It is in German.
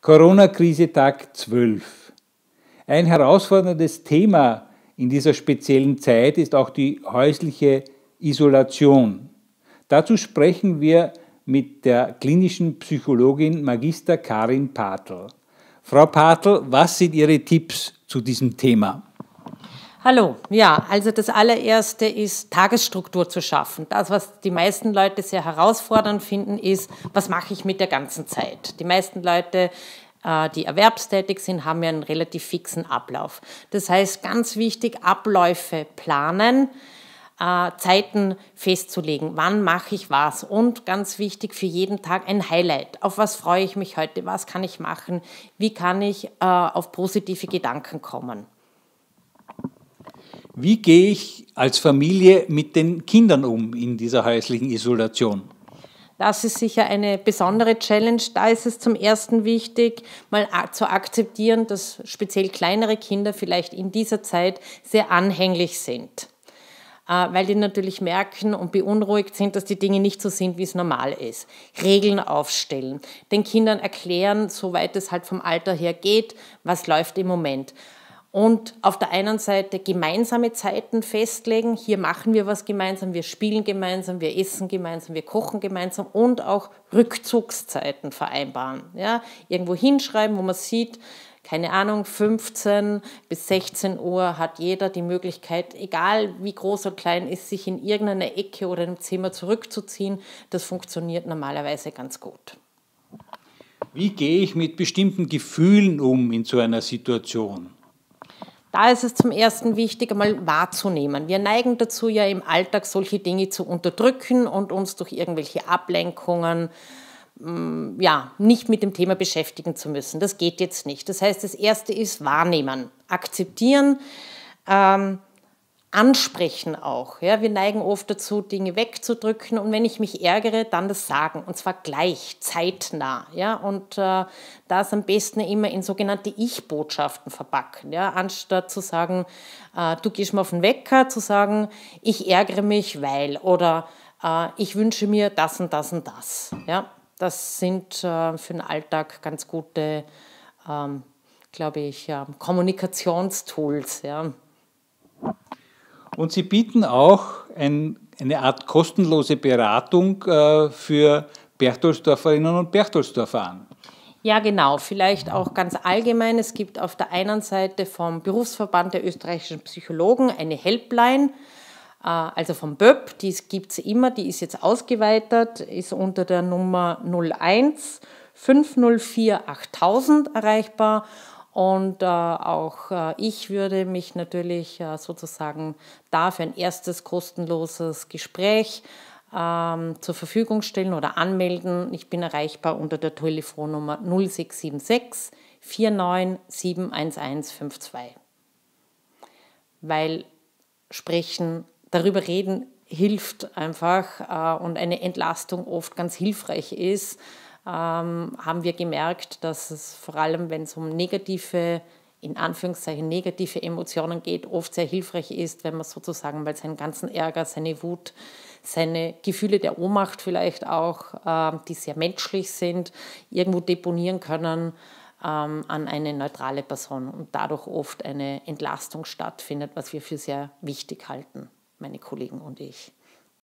Corona-Krise Tag 12. Ein herausforderndes Thema in dieser speziellen Zeit ist auch die häusliche Isolation. Dazu sprechen wir mit der klinischen Psychologin Magister Karin Patel. Frau Patel, was sind Ihre Tipps zu diesem Thema? Hallo, ja, also das allererste ist, Tagesstruktur zu schaffen. Das, was die meisten Leute sehr herausfordernd finden, ist, was mache ich mit der ganzen Zeit? Die meisten Leute, äh, die erwerbstätig sind, haben ja einen relativ fixen Ablauf. Das heißt, ganz wichtig, Abläufe planen, äh, Zeiten festzulegen, wann mache ich was und ganz wichtig für jeden Tag ein Highlight. Auf was freue ich mich heute? Was kann ich machen? Wie kann ich äh, auf positive Gedanken kommen? Wie gehe ich als Familie mit den Kindern um in dieser häuslichen Isolation? Das ist sicher eine besondere Challenge. Da ist es zum Ersten wichtig, mal zu akzeptieren, dass speziell kleinere Kinder vielleicht in dieser Zeit sehr anhänglich sind, äh, weil die natürlich merken und beunruhigt sind, dass die Dinge nicht so sind, wie es normal ist. Regeln aufstellen, den Kindern erklären, soweit es halt vom Alter her geht, was läuft im Moment und auf der einen Seite gemeinsame Zeiten festlegen. Hier machen wir was gemeinsam, wir spielen gemeinsam, wir essen gemeinsam, wir kochen gemeinsam und auch Rückzugszeiten vereinbaren. Ja, irgendwo hinschreiben, wo man sieht, keine Ahnung, 15 bis 16 Uhr hat jeder die Möglichkeit, egal wie groß oder klein ist, sich in irgendeiner Ecke oder einem Zimmer zurückzuziehen. Das funktioniert normalerweise ganz gut. Wie gehe ich mit bestimmten Gefühlen um in so einer Situation? Da ist es zum Ersten wichtig, einmal wahrzunehmen. Wir neigen dazu ja im Alltag solche Dinge zu unterdrücken und uns durch irgendwelche Ablenkungen mm, ja, nicht mit dem Thema beschäftigen zu müssen. Das geht jetzt nicht. Das heißt, das Erste ist wahrnehmen, akzeptieren. Ähm, ansprechen auch. Ja, wir neigen oft dazu, Dinge wegzudrücken und wenn ich mich ärgere, dann das sagen und zwar gleich, zeitnah. Ja, und äh, das am besten immer in sogenannte Ich-Botschaften verpacken. Ja, anstatt zu sagen, äh, du gehst mir auf den Wecker, zu sagen, ich ärgere mich, weil oder äh, ich wünsche mir das und das und das. Ja, das sind äh, für den Alltag ganz gute, ähm, glaube ich, Kommunikationstools. Ja. Und sie bieten auch ein, eine Art kostenlose Beratung äh, für Berchtoldsdorferinnen und Berchtoldsdorfer an. Ja, genau. Vielleicht auch ganz allgemein. Es gibt auf der einen Seite vom Berufsverband der österreichischen Psychologen eine Helpline, äh, also vom BÖP. Die gibt es immer, die ist jetzt ausgeweitet, ist unter der Nummer 01 504 8000 erreichbar. Und äh, auch äh, ich würde mich natürlich äh, sozusagen dafür ein erstes kostenloses Gespräch ähm, zur Verfügung stellen oder anmelden. Ich bin erreichbar unter der Telefonnummer 0676 4971152. Weil sprechen, darüber reden hilft einfach äh, und eine Entlastung oft ganz hilfreich ist ähm, haben wir gemerkt, dass es vor allem, wenn es um negative, in Anführungszeichen negative Emotionen geht, oft sehr hilfreich ist, wenn man sozusagen mal seinen ganzen Ärger, seine Wut, seine Gefühle der Ohnmacht vielleicht auch, äh, die sehr menschlich sind, irgendwo deponieren können ähm, an eine neutrale Person und dadurch oft eine Entlastung stattfindet, was wir für sehr wichtig halten, meine Kollegen und ich.